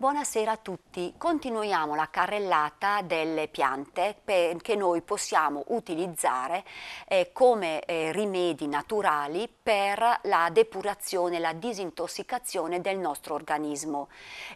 Buonasera a tutti. Continuiamo la carrellata delle piante che noi possiamo utilizzare eh, come eh, rimedi naturali per la depurazione la disintossicazione del nostro organismo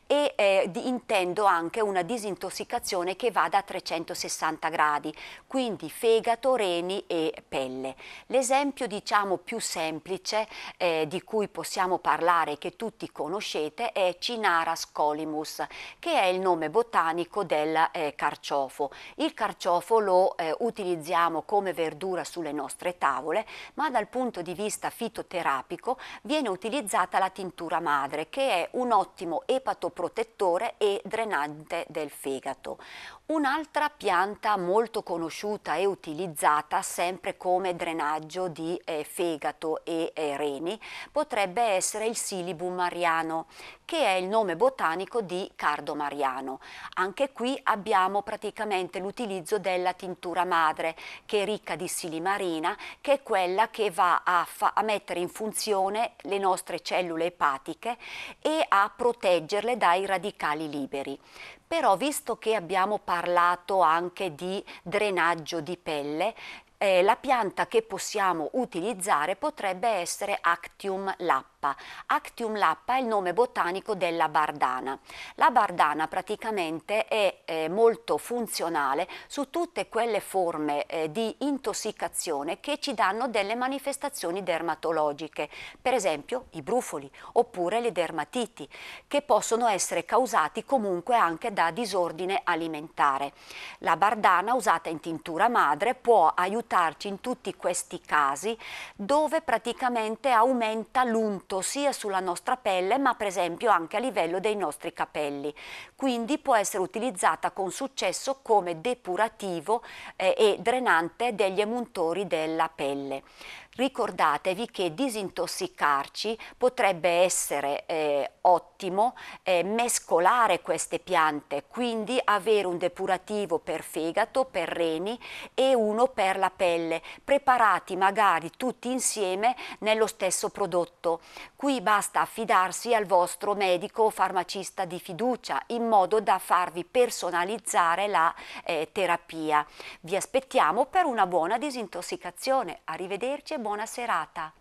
e eh, di, intendo anche una disintossicazione che vada a 360 gradi, quindi fegato, reni e pelle. L'esempio diciamo più semplice eh, di cui possiamo parlare che tutti conoscete è Cinara scolim cardamus, che è il nome botanico del eh, carciofo. Il carciofo lo eh, utilizziamo come verdura sulle nostre tavole, ma dal punto di vista fitoterapico viene utilizzata la tintura madre, che è un ottimo epatoprotettore e drenante del fegato. Un'altra pianta molto conosciuta e utilizzata sempre come drenaggio di eh, fegato e eh, reni potrebbe essere il silibum mariano, che è il nome botanico di Cardo Mariano. Anche qui abbiamo praticamente l'utilizzo della tintura madre che è ricca di silimarina che è quella che va a, a mettere in funzione le nostre cellule epatiche e a proteggerle dai radicali liberi però visto che abbiamo parlato anche di drenaggio di pelle, eh, la pianta che possiamo utilizzare potrebbe essere Actium lappa. Actium lappa è il nome botanico della bardana. La bardana praticamente è eh, molto funzionale su tutte quelle forme eh, di intossicazione che ci danno delle manifestazioni dermatologiche, per esempio i brufoli oppure le dermatiti, che possono essere causati comunque anche da disordine alimentare. La bardana usata in tintura madre può aiutare aiutarci in tutti questi casi dove praticamente aumenta l'unto sia sulla nostra pelle ma per esempio anche a livello dei nostri capelli. Quindi può essere utilizzata con successo come depurativo eh, e drenante degli emuntori della pelle. Ricordatevi che disintossicarci potrebbe essere eh, ottimo eh, mescolare queste piante, quindi avere un depurativo per fegato, per reni e uno per la pelle pelle, preparati magari tutti insieme nello stesso prodotto. Qui basta affidarsi al vostro medico o farmacista di fiducia in modo da farvi personalizzare la eh, terapia. Vi aspettiamo per una buona disintossicazione. Arrivederci e buona serata.